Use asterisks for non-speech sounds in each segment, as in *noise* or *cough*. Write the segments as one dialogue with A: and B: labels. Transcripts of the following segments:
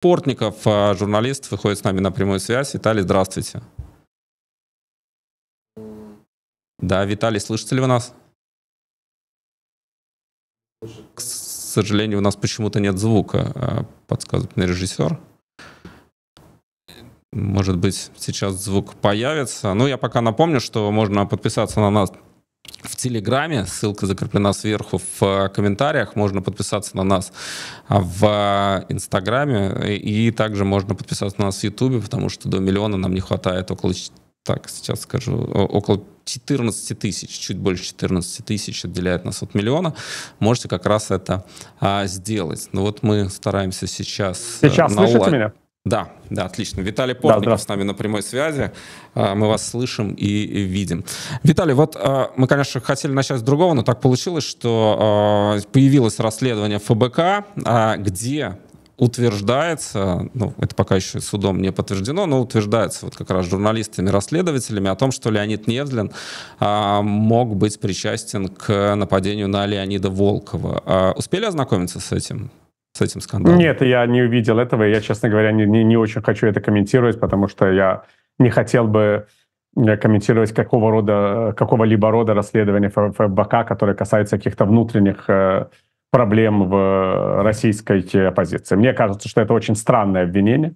A: Портников, а, журналист, выходит с нами на прямую связь. Виталий, здравствуйте. Да, Виталий, слышите ли вы нас? К сожалению, у нас почему-то нет звука, а, подсказывает мне режиссер. Может быть, сейчас звук появится. Ну, я пока напомню, что можно подписаться на нас в Телеграме, ссылка закреплена сверху в э, комментариях, можно подписаться на нас а, в э, Инстаграме, и также можно подписаться на нас в Ютубе, потому что до миллиона нам не хватает около так, сейчас скажу, около 14 тысяч, чуть больше 14 тысяч отделяет нас от миллиона. Можете как раз это а, сделать. Но ну, вот мы стараемся сейчас... Э, сейчас на слышите меня? Да, да, отлично. Виталий Портников да, с нами на прямой связи. А, мы вас слышим и видим. Виталий, вот а, мы, конечно, хотели начать с другого, но так получилось, что а, появилось расследование ФБК, где утверждается, ну, это пока еще судом не подтверждено, но утверждается вот как раз журналистами, расследователями о том, что Леонид Невзлин а, мог быть причастен к нападению на Леонида Волкова. А, успели ознакомиться с этим? с этим скандалом?
B: Нет, я не увидел этого. Я, честно говоря, не, не, не очень хочу это комментировать, потому что я не хотел бы э, комментировать какого рода, э, какого-либо рода расследования ФБК, которое касается каких-то внутренних э, проблем в российской оппозиции. Мне кажется, что это очень странное обвинение.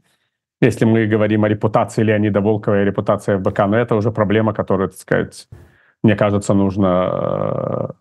B: Если мы говорим о репутации Леонида Волкова и репутации ФБК, но это уже проблема, которую, так сказать, мне кажется, нужно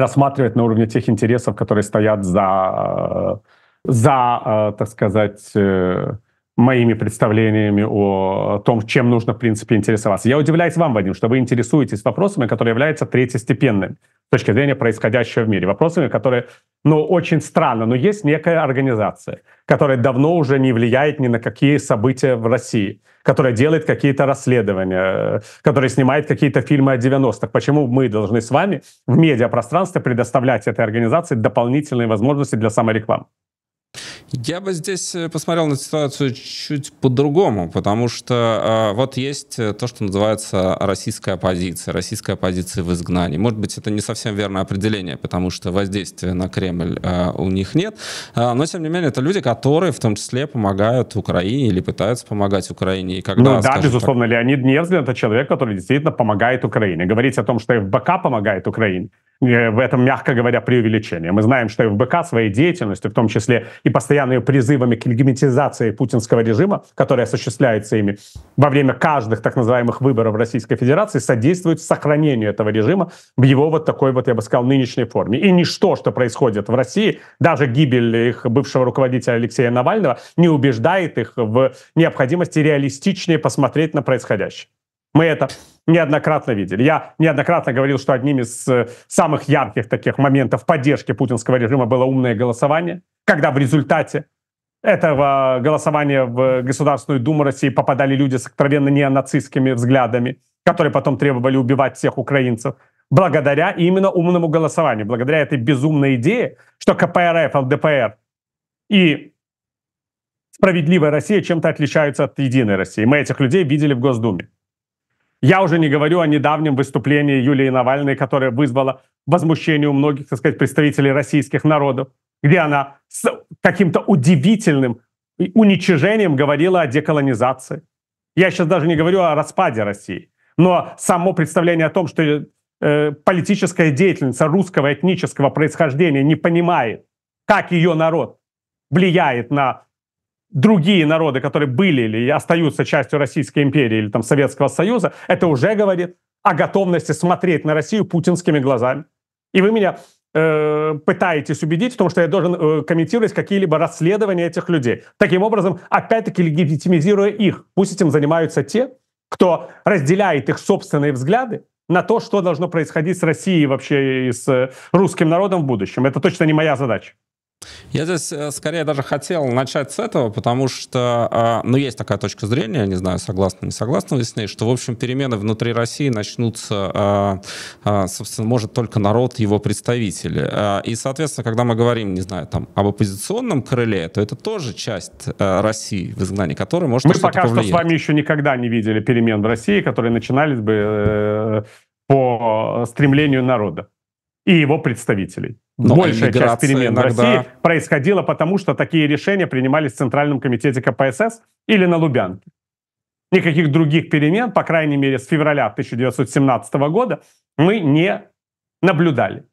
B: рассматривать на уровне тех интересов, которые стоят за, за э, так сказать, э, моими представлениями о том, чем нужно, в принципе, интересоваться. Я удивляюсь вам, Вадим, что вы интересуетесь вопросами, которые являются третьестепенными точки зрения происходящего в мире, вопросами, которые, ну, очень странно, но есть некая организация, которая давно уже не влияет ни на какие события в России, которая делает какие-то расследования, э, которая снимает какие-то фильмы о 90-х. Почему мы должны с вами в медиапространстве предоставлять этой организации дополнительные возможности для саморекламы?
A: Я бы здесь э, посмотрел на ситуацию чуть по-другому, потому что э, вот есть э, то, что называется российская оппозиция, российская оппозиция в изгнании. Может быть, это не совсем верное определение, потому что воздействия на Кремль э, у них нет, э, но тем не менее это люди, которые
B: в том числе помогают Украине или пытаются помогать Украине. И когда, ну да, безусловно, так... Леонид Невзлин это человек, который действительно помогает Украине. Говорить о том, что ФБК помогает Украине, Э, в этом, мягко говоря, преувеличение. Мы знаем, что ФБК своей деятельностью, в том числе и постоянными призывами к легитимизации путинского режима, который осуществляется ими во время каждых так называемых выборов Российской Федерации, содействует сохранению этого режима в его вот такой вот, я бы сказал, нынешней форме. И ничто, что происходит в России, даже гибель их бывшего руководителя Алексея Навального, не убеждает их в необходимости реалистичнее посмотреть на происходящее. Мы это неоднократно видели. Я неоднократно говорил, что одним из э, самых ярких таких моментов поддержки путинского режима было умное голосование, когда в результате этого голосования в Государственную Думу России попадали люди с откровенно неонацистскими взглядами, которые потом требовали убивать всех украинцев, благодаря именно умному голосованию, благодаря этой безумной идее, что КПРФ, ЛДПР и справедливая Россия чем-то отличаются от единой России. Мы этих людей видели в Госдуме. Я уже не говорю о недавнем выступлении Юлии Навальной, которое вызвало возмущение у многих, так сказать, представителей российских народов, где она с каким-то удивительным уничижением говорила о деколонизации. Я сейчас даже не говорю о распаде России, но само представление о том, что э, политическая деятельница русского этнического происхождения не понимает, как ее народ влияет на другие народы, которые были или остаются частью Российской империи или там Советского Союза, это уже говорит о готовности смотреть на Россию путинскими глазами. И вы меня э, пытаетесь убедить в том, что я должен э, комментировать какие-либо расследования этих людей. Таким образом, опять-таки легитимизируя их, пусть этим занимаются те, кто разделяет их собственные взгляды на то, что должно происходить с Россией вообще и с э, русским народом в будущем. Это точно не моя задача.
A: Я здесь э, скорее даже хотел начать с этого, потому что, э, ну, есть такая точка зрения, я не знаю, согласны, не согласна, вы с ней, что, в общем, перемены внутри России начнутся, э, собственно, может только народ, его представители. И, соответственно, когда мы говорим, не знаю, там, об оппозиционном крыле, то это тоже часть России в изгнании, которая может Мы пока повлиять. что с
B: вами еще никогда не видели перемен в России, которые начинались бы по стремлению народа и его представителей. Но Большая часть перемен иногда... в России происходила потому, что такие решения принимались в Центральном комитете КПСС или на Лубянке. Никаких других перемен, по крайней мере, с февраля 1917 года мы не наблюдали.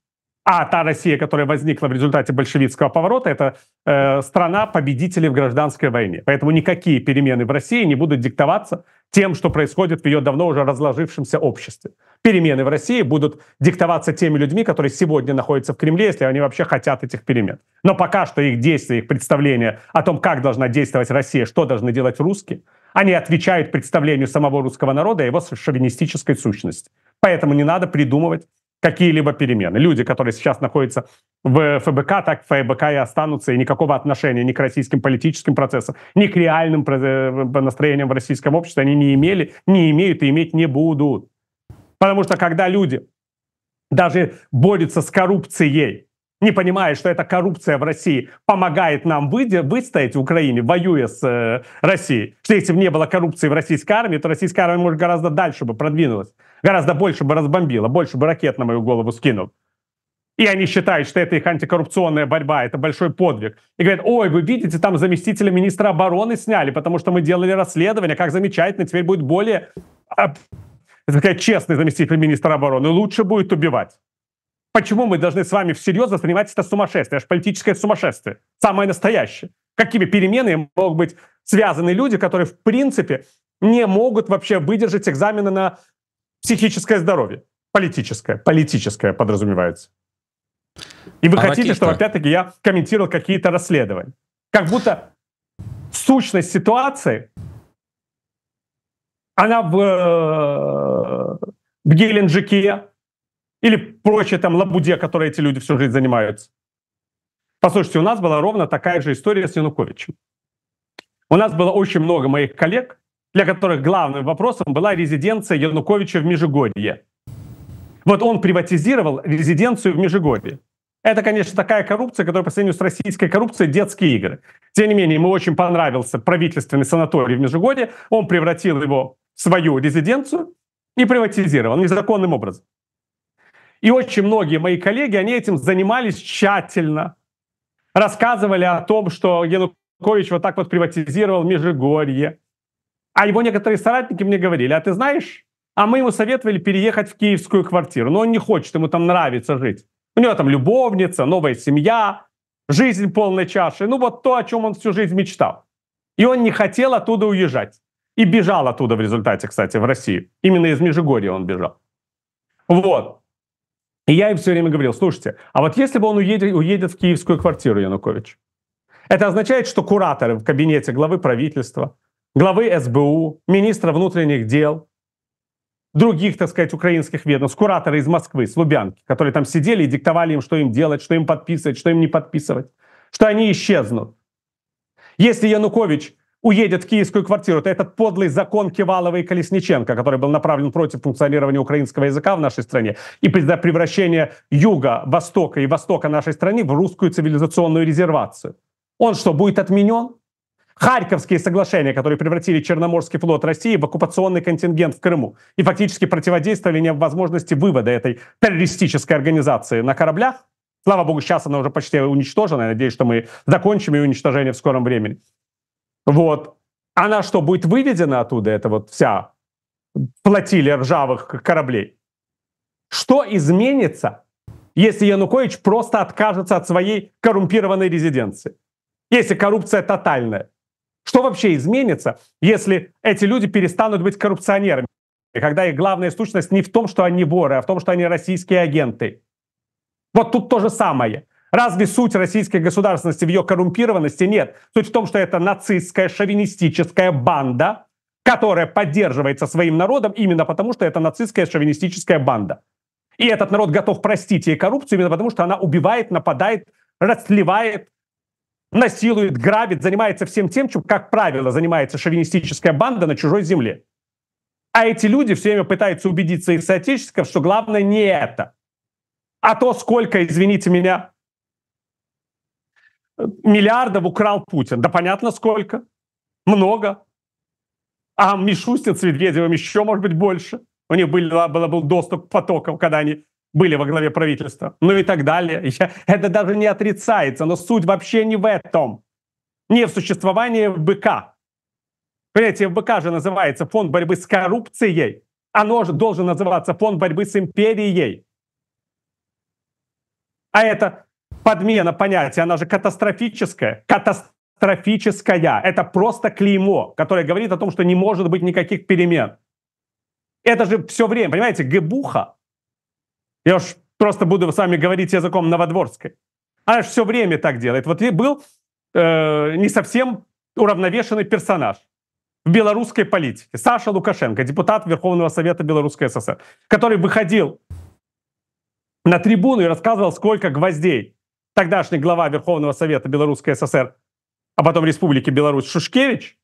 B: А та Россия, которая возникла в результате большевистского поворота, это э, страна победителей в гражданской войне. Поэтому никакие перемены в России не будут диктоваться тем, что происходит в ее давно уже разложившемся обществе перемены в России будут диктоваться теми людьми, которые сегодня находятся в Кремле, если они вообще хотят этих перемен. Но пока что их действия, их представления о том, как должна действовать Россия, что должны делать русские, они отвечают представлению самого русского народа и его шовинистической сущности. Поэтому не надо придумывать какие-либо перемены. Люди, которые сейчас находятся в ФБК, так в ФБК и останутся, и никакого отношения ни к российским политическим процессам, ни к реальным э, настроениям в российском обществе они не имели, не имеют и иметь не будут. Потому что когда люди даже борются с коррупцией, не понимая, что эта коррупция в России помогает нам выйти, выстоять в Украине, воюя с э, Россией. Что если бы не было коррупции в российской армии, то российская армия, может, гораздо дальше бы продвинулась, гораздо больше бы разбомбила, больше бы ракет на мою голову скинул. И они считают, что это их антикоррупционная борьба, это большой подвиг. И говорят, ой, вы видите, там заместителя министра обороны сняли, потому что мы делали расследование, как замечательно, теперь будет более такая честный заместитель министра обороны, лучше будет убивать. Почему мы должны с вами всерьез воспринимать это сумасшествие, аж политическое сумасшествие, самое настоящее? Какими переменами могут быть связаны люди, которые, в принципе, не могут вообще выдержать экзамены на психическое здоровье? Политическое. Политическое подразумевается. И вы а хотите, какие чтобы, опять-таки, я комментировал какие-то расследования. Как будто сущность ситуации она в, э, в Геленджике или прочее там лабуде, которой эти люди всю жизнь занимаются. Послушайте, у нас была ровно такая же история с Януковичем. У нас было очень много моих коллег, для которых главным вопросом была резиденция Януковича в Межигорье. Вот он приватизировал резиденцию в Межигорье. Это, конечно, такая коррупция, которая по сравнению с российской коррупцией детские игры. Тем не менее, ему очень понравился правительственный санаторий в Межигорье. Он превратил его свою резиденцию и приватизировал незаконным образом. И очень многие мои коллеги, они этим занимались тщательно, рассказывали о том, что Янукович вот так вот приватизировал Межигорье. А его некоторые соратники мне говорили, а ты знаешь, а мы ему советовали переехать в киевскую квартиру, но он не хочет, ему там нравится жить. У него там любовница, новая семья, жизнь полной чаши. Ну вот то, о чем он всю жизнь мечтал. И он не хотел оттуда уезжать. И бежал оттуда в результате, кстати, в Россию. Именно из Межигорья он бежал. Вот. И я им все время говорил, слушайте, а вот если бы он уедет, уедет в киевскую квартиру, Янукович, это означает, что кураторы в кабинете главы правительства, главы СБУ, министра внутренних дел, других, так сказать, украинских ведомств, кураторы из Москвы, с Лубянки, которые там сидели и диктовали им, что им делать, что им подписывать, что им не подписывать, что они исчезнут. Если Янукович уедет в киевскую квартиру. Это этот подлый закон Кивалова и Колесниченко, который был направлен против функционирования украинского языка в нашей стране и превращение юга, востока и востока нашей страны в русскую цивилизационную резервацию. Он что, будет отменен? Харьковские соглашения, которые превратили Черноморский флот России в оккупационный контингент в Крыму и фактически противодействовали невозможности вывода этой террористической организации на кораблях. Слава богу, сейчас она уже почти уничтожена. Я надеюсь, что мы закончим ее уничтожение в скором времени. Вот. Она что, будет выведена оттуда, это вот вся флотилия ржавых кораблей? Что изменится, если Янукович просто откажется от своей коррумпированной резиденции? Если коррупция тотальная? Что вообще изменится, если эти люди перестанут быть коррупционерами? И Когда их главная сущность не в том, что они воры, а в том, что они российские агенты. Вот тут то же самое. Разве суть российской государственности в ее коррумпированности? Нет. Суть в том, что это нацистская шовинистическая банда, которая поддерживается своим народом именно потому, что это нацистская шовинистическая банда. И этот народ готов простить ей коррупцию именно потому, что она убивает, нападает, расливает, насилует, грабит, занимается всем тем, чем, как правило, занимается шовинистическая банда на чужой земле. А эти люди все время пытаются убедить своих соотечественников, что главное не это, а то, сколько, извините меня, миллиардов украл Путин. Да понятно сколько. Много. А Мишустин с Медведевым еще, может быть, больше. У них был, а, был, был доступ к потокам, когда они были во главе правительства. Ну и так далее. *laughs* Я, это даже не отрицается, но суть вообще не в этом. Не в существовании ФБК. Понимаете, ФБК же называется фонд борьбы с коррупцией. Оно же должен называться фонд борьбы с империей. А это подмена понятия, она же катастрофическая. Катастрофическая. Это просто клеймо, которое говорит о том, что не может быть никаких перемен. Это же все время, понимаете, гебуха. Я уж просто буду с вами говорить языком новодворской. Она же все время так делает. Вот был э, не совсем уравновешенный персонаж в белорусской политике. Саша Лукашенко, депутат Верховного Совета Белорусской ССР, который выходил на трибуну и рассказывал, сколько гвоздей тогдашний глава Верховного Совета Белорусской ССР, а потом Республики Беларусь Шушкевич,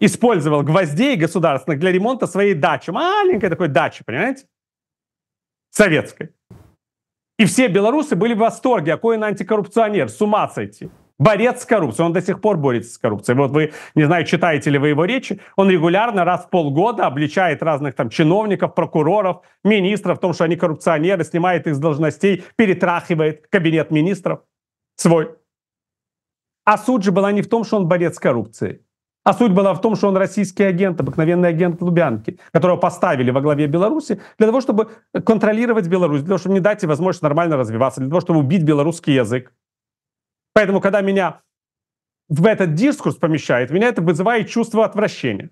B: использовал гвоздей государственных для ремонта своей дачи, маленькой такой дачи, понимаете, советской. И все белорусы были в восторге, какой он антикоррупционер, с ума сойти борец с коррупцией. Он до сих пор борется с коррупцией. Вот вы, не знаю, читаете ли вы его речи, он регулярно раз в полгода обличает разных там чиновников, прокуроров, министров в том, что они коррупционеры, снимает их с должностей, перетрахивает кабинет министров свой. А суть же была не в том, что он борец с коррупцией. А суть была в том, что он российский агент, обыкновенный агент Лубянки, которого поставили во главе Беларуси для того, чтобы контролировать Беларусь, для того, чтобы не дать ей возможность нормально развиваться, для того, чтобы убить белорусский язык. Поэтому, когда меня в этот дискурс помещает, меня это вызывает чувство отвращения.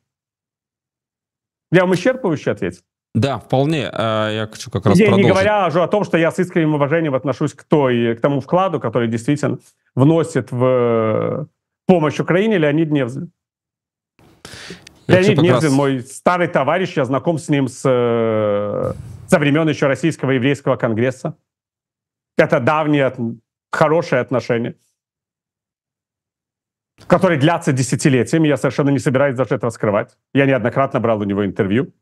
B: Я вам исчерпывающе ответил? Да, вполне. А, я хочу как раз я продолжить. Не говоря уже о том, что я с искренним уважением отношусь к, той, к тому вкладу, который действительно вносит в э, помощь Украине Леонид Невзин. Я Леонид Невзин, раз... мой старый товарищ, я знаком с ним с, э, со времен еще Российского еврейского конгресса. Это давние, хорошие отношения который длятся десятилетиями. Я совершенно не собираюсь даже это раскрывать. Я неоднократно брал у него интервью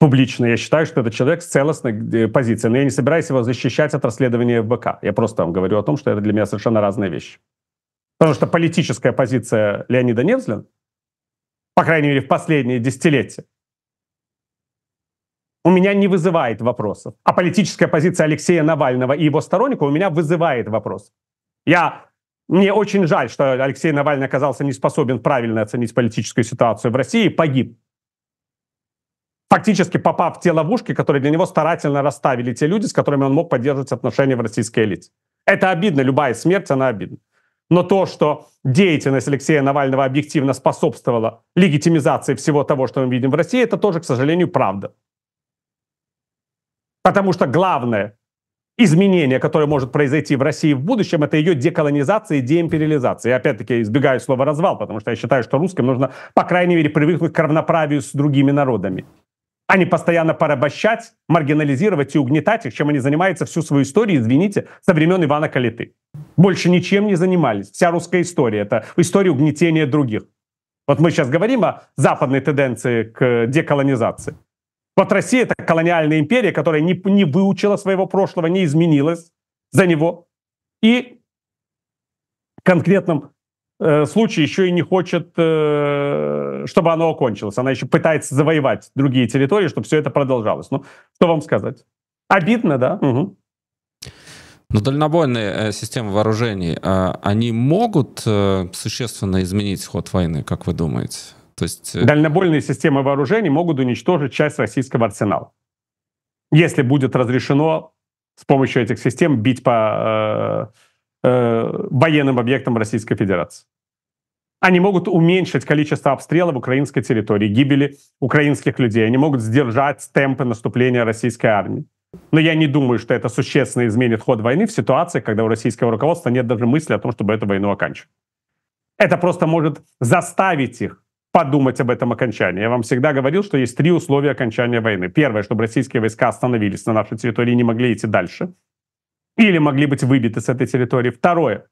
B: публично. Я считаю, что это человек с целостной э, позицией. Но я не собираюсь его защищать от расследования ФБК. Я просто вам говорю о том, что это для меня совершенно разные вещи. Потому что политическая позиция Леонида Невзлина, по крайней мере, в последние десятилетия, у меня не вызывает вопросов. А политическая позиция Алексея Навального и его сторонников у меня вызывает вопрос. Я мне очень жаль, что Алексей Навальный оказался не способен правильно оценить политическую ситуацию в России и погиб. Фактически попав в те ловушки, которые для него старательно расставили те люди, с которыми он мог поддерживать отношения в российской элите. Это обидно, любая смерть, она обидна. Но то, что деятельность Алексея Навального объективно способствовала легитимизации всего того, что мы видим в России, это тоже, к сожалению, правда. Потому что главное, изменение, которое может произойти в России в будущем, это ее деколонизация и деимпериализация. Я опять-таки избегаю слова «развал», потому что я считаю, что русским нужно, по крайней мере, привыкнуть к равноправию с другими народами а не постоянно порабощать, маргинализировать и угнетать их, чем они занимаются всю свою историю, извините, со времен Ивана Калиты. Больше ничем не занимались. Вся русская история — это история угнетения других. Вот мы сейчас говорим о западной тенденции к деколонизации. Вот Россия — это колониальная империя, которая не, не выучила своего прошлого, не изменилась за него. И в конкретном э, случае еще и не хочет, э, чтобы оно окончилось. Она еще пытается завоевать другие территории, чтобы все это продолжалось. Ну, что вам сказать? Обидно, да? Угу. Ну,
A: Но дальнобойные э, системы вооружений, э, они могут э, существенно изменить ход войны, как вы думаете? То есть... Э,
B: Дальнобольные системы вооружений могут уничтожить часть российского арсенала. Если будет разрешено с помощью этих систем бить по э, э, военным объектам Российской Федерации. Они могут уменьшить количество обстрелов украинской территории, гибели украинских людей. Они могут сдержать темпы наступления российской армии. Но я не думаю, что это существенно изменит ход войны в ситуации, когда у российского руководства нет даже мысли о том, чтобы эту войну оканчивать. Это просто может заставить их подумать об этом окончании. Я вам всегда говорил, что есть три условия окончания войны. Первое, чтобы российские войска остановились на нашей территории и не могли идти дальше. Или могли быть выбиты с этой территории. Второе,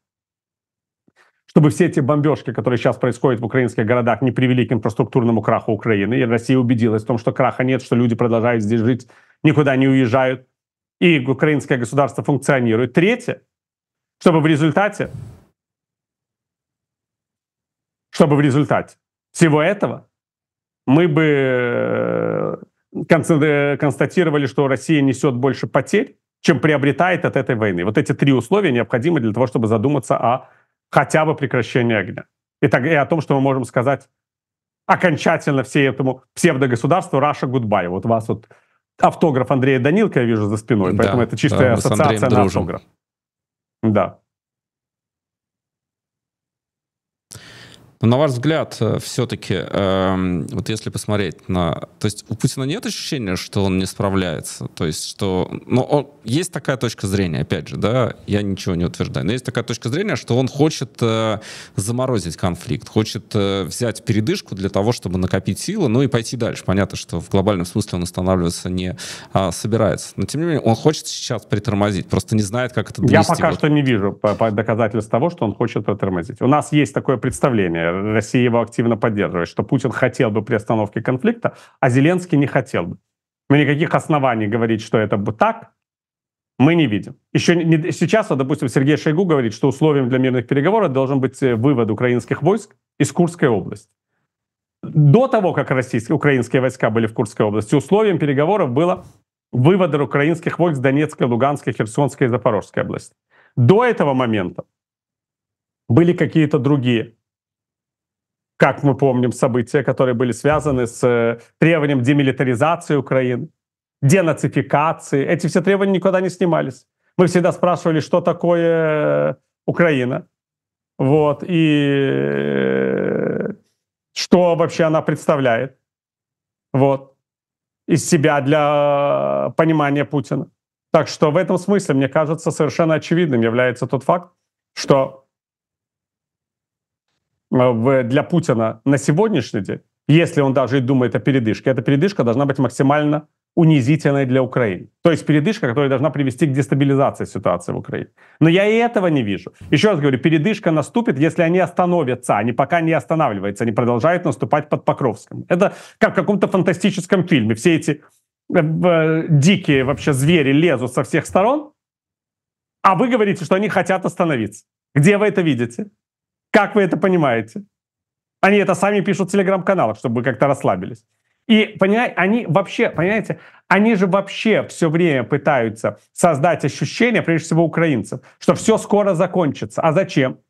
B: чтобы все эти бомбежки, которые сейчас происходят в украинских городах, не привели к инфраструктурному краху Украины. И Россия убедилась в том, что краха нет, что люди продолжают здесь жить, никуда не уезжают. И украинское государство функционирует. Третье, чтобы в результате чтобы в результате всего этого, мы бы э, э, констатировали, что Россия несет больше потерь, чем приобретает от этой войны. Вот эти три условия необходимы для того, чтобы задуматься о хотя бы прекращении огня. И, так, и о том, что мы можем сказать окончательно всей этому псевдогосударству Раша Гудбай. Вот у вас вот автограф Андрея Данилка, я вижу, за спиной, поэтому да, это чистая да, ассоциация на автограф. Да.
A: Но на ваш взгляд, э, все-таки, эм, вот если посмотреть на... То есть у Путина нет ощущения, что он не справляется? То есть что... Ну, есть такая точка зрения, опять же, да, я ничего не утверждаю, но есть такая точка зрения, что он хочет э, заморозить конфликт, хочет э, взять передышку для того, чтобы накопить силы, ну и пойти дальше. Понятно, что в глобальном смысле он останавливаться не а, собирается. Но тем не менее, он хочет сейчас притормозить, просто не знает, как это довести. Я пока вот. что
B: не вижу доказательств того, что он хочет притормозить. У нас есть такое представление, Россия его активно поддерживает, что Путин хотел бы приостановки конфликта, а Зеленский не хотел бы. Но никаких оснований говорить, что это бы так, мы не видим. Еще не, сейчас, а, допустим, Сергей Шойгу говорит, что условием для мирных переговоров должен быть э, вывод украинских войск из Курской области. До того, как российские, украинские войска были в Курской области, условием переговоров было вывод украинских войск с Донецкой, Луганской, Херсонской и Запорожской области. До этого момента были какие-то другие как мы помним, события, которые были связаны с э, требованием демилитаризации Украины, денацификации. Эти все требования никуда не снимались. Мы всегда спрашивали, что такое э, Украина, вот, и э, что вообще она представляет, вот, из себя для понимания Путина. Так что в этом смысле, мне кажется, совершенно очевидным является тот факт, что Э, для Путина на сегодняшний день, если он даже и думает о передышке, эта передышка должна быть максимально унизительной для Украины. То есть передышка, которая должна привести к дестабилизации ситуации в Украине. Но я и этого не вижу. Еще раз говорю, передышка наступит, если они остановятся. Они а пока не останавливаются, они продолжают наступать под Покровском. Это как в каком-то фантастическом фильме. Все эти э, э, дикие вообще звери лезут со всех сторон, а вы говорите, что они хотят остановиться. Где вы это видите? Как вы это понимаете? Они это сами пишут в телеграм-каналах, чтобы вы как-то расслабились. И, понимаете, они вообще, понимаете, они же вообще все время пытаются создать ощущение, прежде всего, украинцев, что все скоро закончится. А зачем?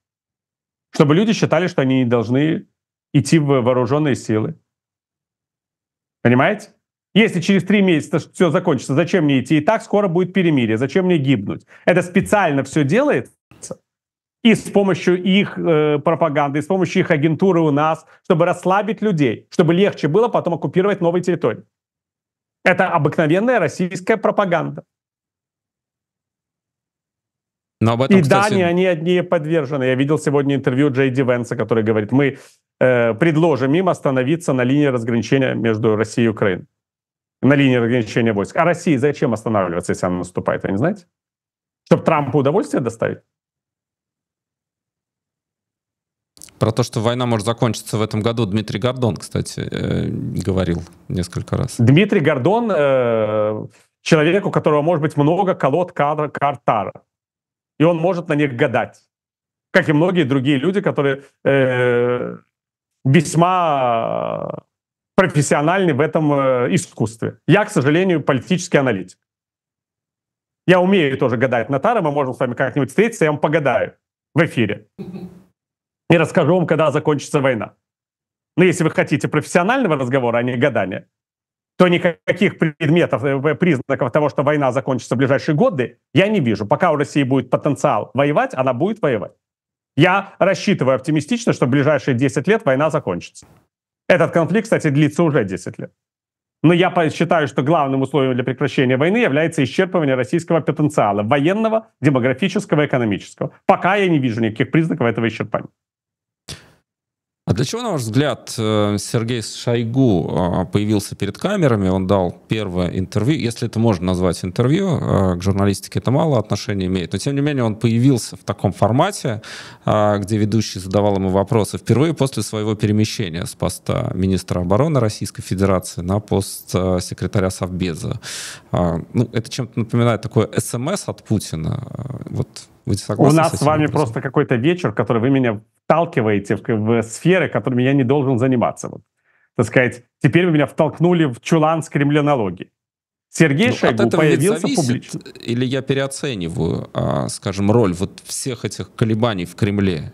B: Чтобы люди считали, что они не должны идти в вооруженные силы. Понимаете? Если через три месяца все закончится, зачем мне идти? И так скоро будет перемирие, зачем мне гибнуть? Это специально все делается, и с помощью их э, пропаганды, и с помощью их агентуры у нас, чтобы расслабить людей, чтобы легче было потом оккупировать новые территории. Это обыкновенная российская пропаганда. Но об этом, и кстати... да, не они одни подвержены. Я видел сегодня интервью Джей Дивенса, который говорит, мы э, предложим им остановиться на линии разграничения между Россией и Украиной. На линии разграничения войск. А России зачем останавливаться, если она наступает, вы не знаете? Чтобы Трампу удовольствие доставить? Про
A: то, что война может закончиться в этом году, Дмитрий Гордон, кстати, э, говорил несколько раз.
B: Дмитрий Гордон э, человек, у которого может быть много колод кар, карт и он может на них гадать, как и многие другие люди, которые э, весьма профессиональны в этом э, искусстве. Я, к сожалению, политический аналитик. Я умею тоже гадать на Тара, мы можем с вами как-нибудь встретиться, я вам погадаю в эфире и расскажу вам, когда закончится война. Но ну, если вы хотите профессионального разговора, а не гадания, то никаких предметов, э, признаков того, что война закончится в ближайшие годы, я не вижу. Пока у России будет потенциал воевать, она будет воевать. Я рассчитываю оптимистично, что в ближайшие 10 лет война закончится. Этот конфликт, кстати, длится уже 10 лет. Но я считаю, что главным условием для прекращения войны является исчерпывание российского потенциала военного, демографического, экономического. Пока я не вижу никаких признаков этого исчерпания.
A: А для чего, на ваш взгляд, э, Сергей Шойгу э, появился перед камерами? Он дал первое интервью, если это можно назвать интервью, э, к журналистике это мало отношения имеет, но тем не менее он появился в таком формате, где ведущий задавал ему вопросы впервые после своего перемещения с поста министра обороны Российской Федерации на пост секретаря Совбеза. Ну, это чем-то напоминает такое СМС эм от Путина. Вот вы согласны? У нас с, с вами образом?
B: просто какой-то вечер, который вы меня вталкиваете в, в сферы, которыми я не должен заниматься. Вот. Так сказать, теперь вы меня втолкнули в чулан с кремлянологией. Сергей ну, Шойгу появился публично.
A: Или я переоцениваю, а, скажем, роль вот всех этих колебаний в Кремле?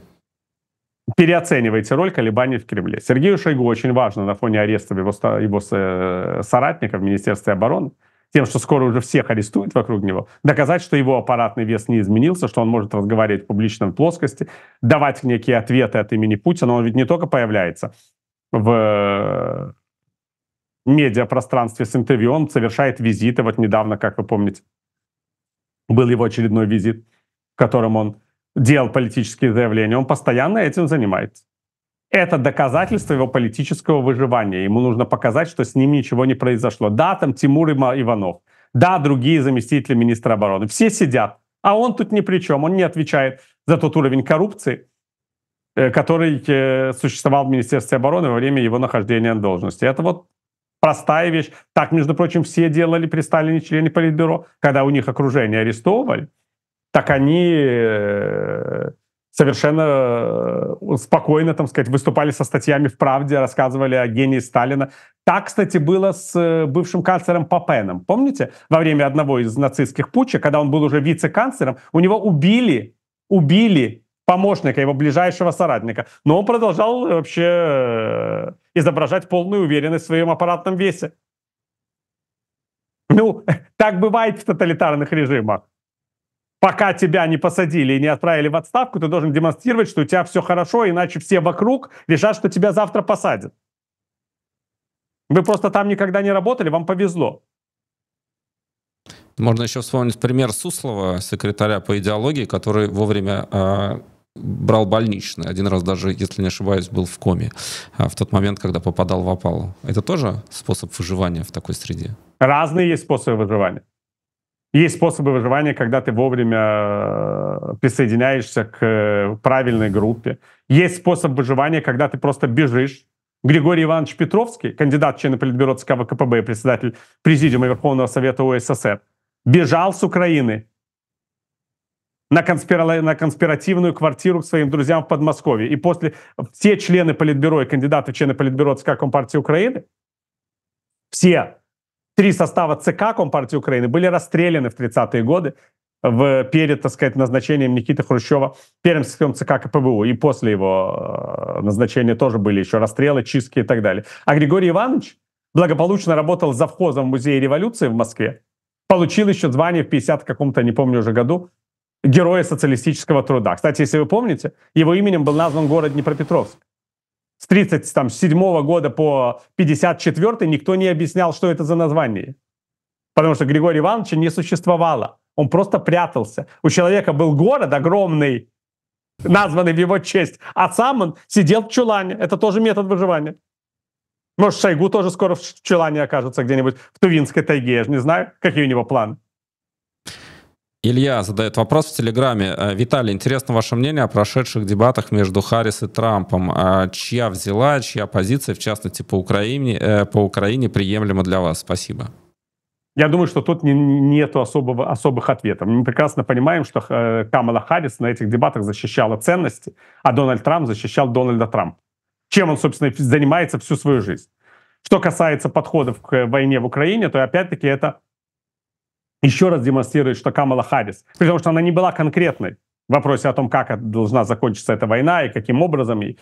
B: Переоцениваете роль колебаний в Кремле. Сергею Шойгу очень важно на фоне ареста его, его э, соратника в Министерстве обороны тем, что скоро уже всех арестуют вокруг него, доказать, что его аппаратный вес не изменился, что он может разговаривать в публичном плоскости, давать некие ответы от имени Путина. Он ведь не только появляется в э, медиапространстве с интервью, он совершает визиты. Вот недавно, как вы помните, был его очередной визит, в котором он делал политические заявления. Он постоянно этим занимается это доказательство его политического выживания. Ему нужно показать, что с ним ничего не произошло. Да, там Тимур Иванов, да, другие заместители министра обороны. Все сидят, а он тут ни при чем. Он не отвечает за тот уровень коррупции, э, который э, существовал в Министерстве обороны во время его нахождения на должности. Это вот простая вещь. Так, между прочим, все делали при Сталине члены Политбюро, когда у них окружение арестовывали, так они э, совершенно э, спокойно, там сказать, выступали со статьями в «Правде», рассказывали о гении Сталина. Так, кстати, было с э, бывшим канцлером Папеном. Помните, во время одного из нацистских путча, когда он был уже вице-канцлером, у него убили, убили помощника, его ближайшего соратника. Но он продолжал э, вообще изображать полную уверенность в своем аппаратном весе. Ну, *laughs* так бывает в тоталитарных режимах пока тебя не посадили и не отправили в отставку, ты должен демонстрировать, что у тебя все хорошо, иначе все вокруг решат, что тебя завтра посадят. Вы просто там никогда не работали, вам повезло.
A: Можно еще вспомнить пример Суслова, секретаря по идеологии, который вовремя э, брал больничный. Один раз даже, если не ошибаюсь, был в коме э, в тот момент, когда попадал в опалу. Это тоже способ выживания в такой
B: среде? Разные есть способы выживания. Есть способы выживания, когда ты вовремя э, присоединяешься к э, правильной группе. Есть способ выживания, когда ты просто бежишь. Григорий Иванович Петровский, кандидат члена Политбюро ЦК ВКПБ и председатель Президиума Верховного Совета УССР, бежал с Украины на, конспира... на конспиративную квартиру к своим друзьям в Подмосковье. И после все члены Политбюро и кандидаты в члены Политбюро ЦК Компартии Украины, все три состава ЦК Компартии Украины были расстреляны в 30-е годы в, перед, так сказать, назначением Никиты Хрущева пермским ЦК КПБУ. И после его э, назначения тоже были еще расстрелы, чистки и так далее. А Григорий Иванович благополучно работал завхозом музея революции в Москве, получил еще звание в 50 каком-то, не помню уже году, Героя социалистического труда. Кстати, если вы помните, его именем был назван город Днепропетровск с 37 -го года по 54 никто не объяснял, что это за название. Потому что Григория Ивановича не существовало. Он просто прятался. У человека был город огромный, названный в его честь, а сам он сидел в чулане. Это тоже метод выживания. Может, Шойгу тоже скоро в чулане окажется где-нибудь в Тувинской тайге, я же не знаю, какие у него планы.
A: Илья задает вопрос в Телеграме. Э, Виталий, интересно ваше мнение о прошедших дебатах между Харрис и Трампом. А чья взяла, чья позиция, в частности, по Украине, э, по Украине приемлема для вас? Спасибо.
B: Я думаю, что тут не, нету особых ответов. Мы прекрасно понимаем, что э, Камала Харрис на этих дебатах защищала ценности, а Дональд Трамп защищал Дональда Трампа. Чем он, собственно, занимается всю свою жизнь. Что касается подходов к войне в Украине, то опять-таки это еще раз демонстрирует, что Камала Харрис, потому что она не была конкретной в вопросе о том, как должна закончиться эта война и каким образом, и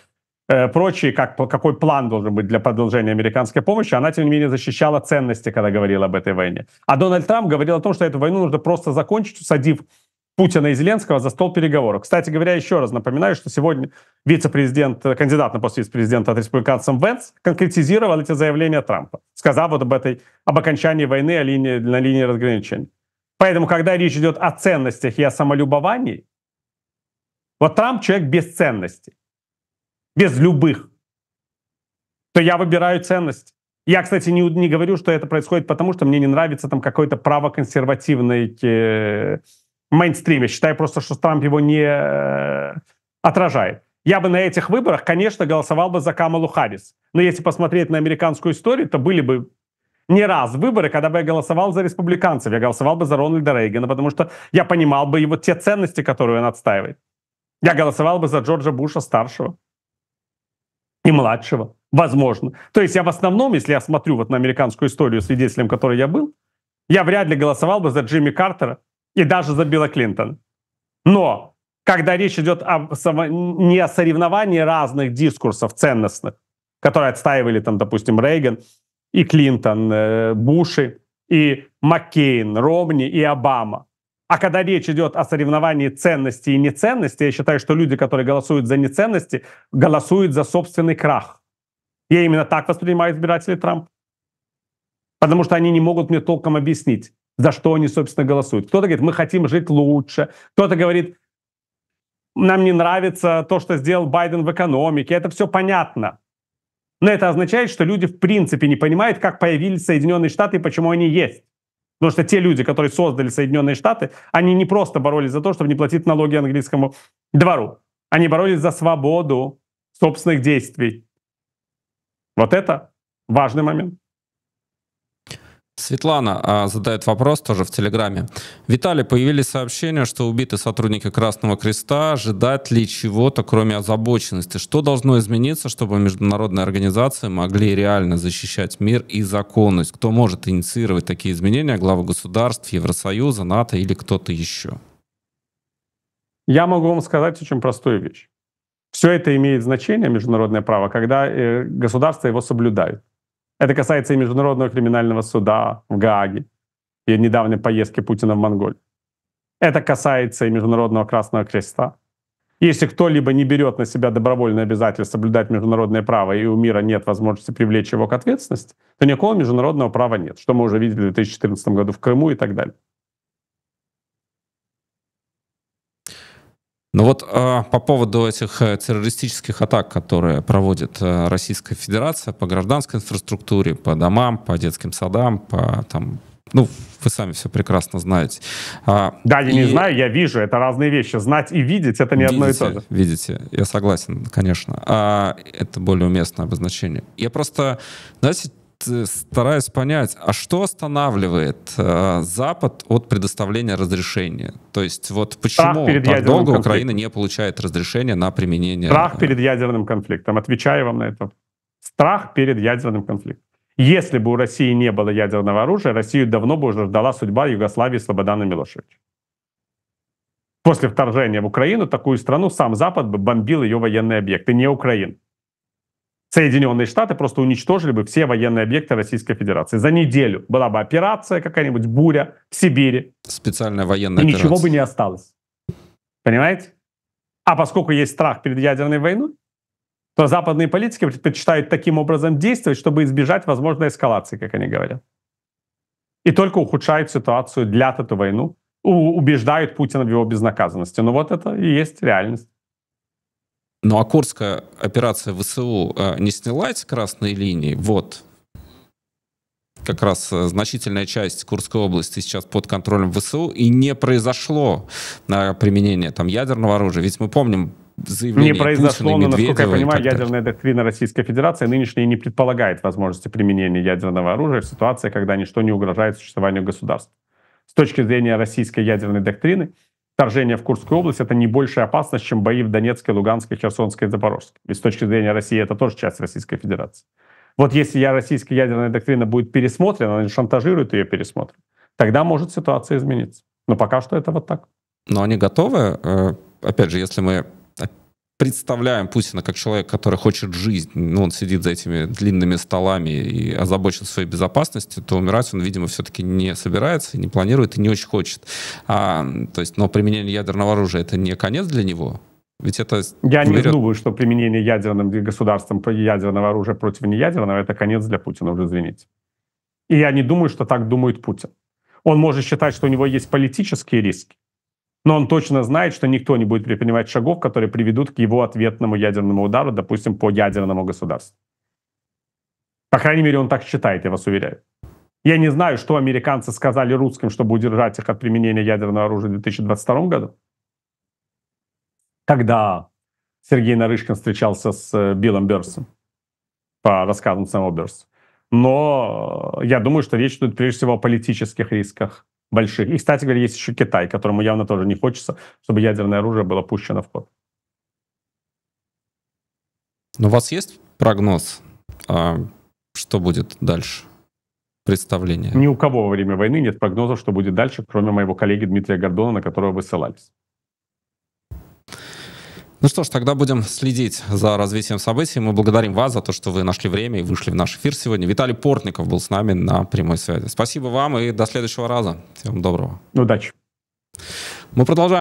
B: э, прочее, как, какой план должен быть для продолжения американской помощи, она, тем не менее, защищала ценности, когда говорила об этой войне. А Дональд Трамп говорил о том, что эту войну нужно просто закончить, усадив Путина и Зеленского за стол переговоров. Кстати говоря, еще раз напоминаю, что сегодня вице-президент, кандидат на пост вице-президента от республиканцев Венс конкретизировал эти заявления Трампа, сказав вот об этой, об окончании войны о линии, на линии разграничения. Поэтому, когда речь идет о ценностях и о самолюбовании, вот Трамп человек без ценностей, без любых, то я выбираю ценность. Я, кстати, не, не говорю, что это происходит потому, что мне не нравится там какой то правоконсервативный. консервативной э, мейнстриме, считая просто, что Трамп его не э, отражает. Я бы на этих выборах, конечно, голосовал бы за Камалу Харрис. Но если посмотреть на американскую историю, то были бы не раз выборы, когда бы я голосовал за республиканцев, я голосовал бы за Рональда Рейгана, потому что я понимал бы его те ценности, которые он отстаивает. Я голосовал бы за Джорджа Буша старшего и младшего, возможно. То есть я в основном, если я смотрю вот на американскую историю, свидетелем которой я был, я вряд ли голосовал бы за Джимми Картера, и даже за Билла Клинтон. Но когда речь идет о не о соревновании разных дискурсов ценностных, которые отстаивали там, допустим, Рейган и Клинтон, э, Буши и Маккейн, Ромни и Обама. А когда речь идет о соревновании ценностей и неценности, я считаю, что люди, которые голосуют за неценности, голосуют за собственный крах. Я именно так воспринимаю избирателей Трампа. Потому что они не могут мне толком объяснить, за что они, собственно, голосуют. Кто-то говорит, мы хотим жить лучше. Кто-то говорит, нам не нравится то, что сделал Байден в экономике. Это все понятно. Но это означает, что люди в принципе не понимают, как появились Соединенные Штаты и почему они есть. Потому что те люди, которые создали Соединенные Штаты, они не просто боролись за то, чтобы не платить налоги английскому двору. Они боролись за свободу собственных действий. Вот это важный момент.
A: Светлана а, задает вопрос тоже в Телеграме. Виталий, появились сообщения, что убиты сотрудники Красного Креста. Ожидать ли чего-то, кроме озабоченности? Что должно измениться, чтобы международные организации могли реально защищать мир и законность? Кто может инициировать такие изменения? Главы государств, Евросоюза, НАТО или кто-то еще?
B: Я могу вам сказать очень простую вещь. Все это имеет значение, международное право, когда э, государства его соблюдают. Это касается и Международного криминального суда в Гааге и недавней поездки Путина в Монголию. Это касается и Международного Красного Креста. Если кто-либо не берет на себя добровольное обязательство соблюдать международное право, и у мира нет возможности привлечь его к ответственности, то никакого международного права нет, что мы уже видели в 2014 году в Крыму и так далее.
A: Ну вот э, по поводу этих э, террористических атак, которые проводит э, Российская Федерация по гражданской инфраструктуре, по домам, по детским садам, по там, ну, вы сами все прекрасно знаете. А, да, я и... не знаю,
B: я вижу, это разные вещи. Знать и видеть это не видите, одно и то же.
A: Видите, я согласен, конечно. А, это более уместное обозначение. Я просто, знаете, Э, стараюсь понять, а что останавливает э, Запад от предоставления разрешения? То есть вот почему Страх так долго конфликтом. Украина не получает разрешение на применение... Страх
B: перед ядерным конфликтом. Отвечаю вам на это. Страх перед ядерным конфликтом. Если бы у России не было ядерного оружия, Россию давно бы уже ждала судьба Югославии Слободана Милошевича. После вторжения в Украину такую страну сам Запад бы бомбил ее военные объекты, не Украина. Соединенные Штаты просто уничтожили бы все военные объекты Российской Федерации. За неделю была бы операция какая-нибудь, буря в Сибири. Специальная военная и операция. ничего бы не осталось. Понимаете? А поскольку есть страх перед ядерной войной, то западные политики предпочитают таким образом действовать, чтобы избежать возможной эскалации, как они говорят. И только ухудшают ситуацию, длят эту войну, убеждают Путина в его безнаказанности. Но ну вот это и есть реальность. Но ну, Аккордская операция
A: ВСУ э, не снялась красной линии. Вот как раз э, значительная часть Курской области сейчас под контролем ВСУ, и не произошло на э, применение там, ядерного оружия. Ведь мы помним
B: заявление Не произошло, Путина, но, насколько я понимаю, ядерная доктрина Российской Федерации нынешняя не предполагает возможности применения ядерного оружия в ситуации, когда ничто не угрожает существованию государства. С точки зрения российской ядерной доктрины, вторжение в Курскую область — это не большая опасность, чем бои в Донецкой, Луганской, Херсонской и Запорожской. Ведь с точки зрения России это тоже часть Российской Федерации. Вот если я, российская ядерная доктрина будет пересмотрена, они шантажируют ее пересмотр, тогда может ситуация измениться. Но пока что это вот так. Но они
A: готовы, э, опять же, если мы представляем Путина как человек, который хочет жизнь, ну, он сидит за этими длинными столами и озабочен своей безопасностью, то умирать он, видимо, все-таки не собирается, не планирует и не очень хочет. А, то есть, но применение
B: ядерного оружия — это не конец для него, ведь это... Я не думаю, что применение ядерным государством ядерного оружия против неядерного — это конец для Путина, уже извините. И я не думаю, что так думает Путин. Он может считать, что у него есть политические риски, но он точно знает, что никто не будет предпринимать шагов, которые приведут к его ответному ядерному удару, допустим, по ядерному государству. По крайней мере, он так считает, я вас уверяю. Я не знаю, что американцы сказали русским, чтобы удержать их от применения ядерного оружия в 2022 году. Когда Сергей Нарышкин встречался с э, Биллом Берсом, по рассказам самого Берса. Но э, я думаю, что речь идет прежде всего о политических рисках больших. И, кстати говоря, есть еще Китай, которому явно тоже не хочется, чтобы ядерное оружие было пущено в ход.
A: Но у вас есть прогноз,
B: а, что будет дальше? Представление. Ни у кого во время войны нет прогноза, что будет дальше, кроме моего коллеги Дмитрия Гордона, на которого вы ссылались. Ну что ж, тогда будем следить за развитием событий.
A: Мы благодарим вас за то, что вы нашли время и вышли в наш эфир сегодня. Виталий Портников был с нами на прямой связи. Спасибо вам и до следующего раза. Всем доброго. Удачи. Мы продолжаем.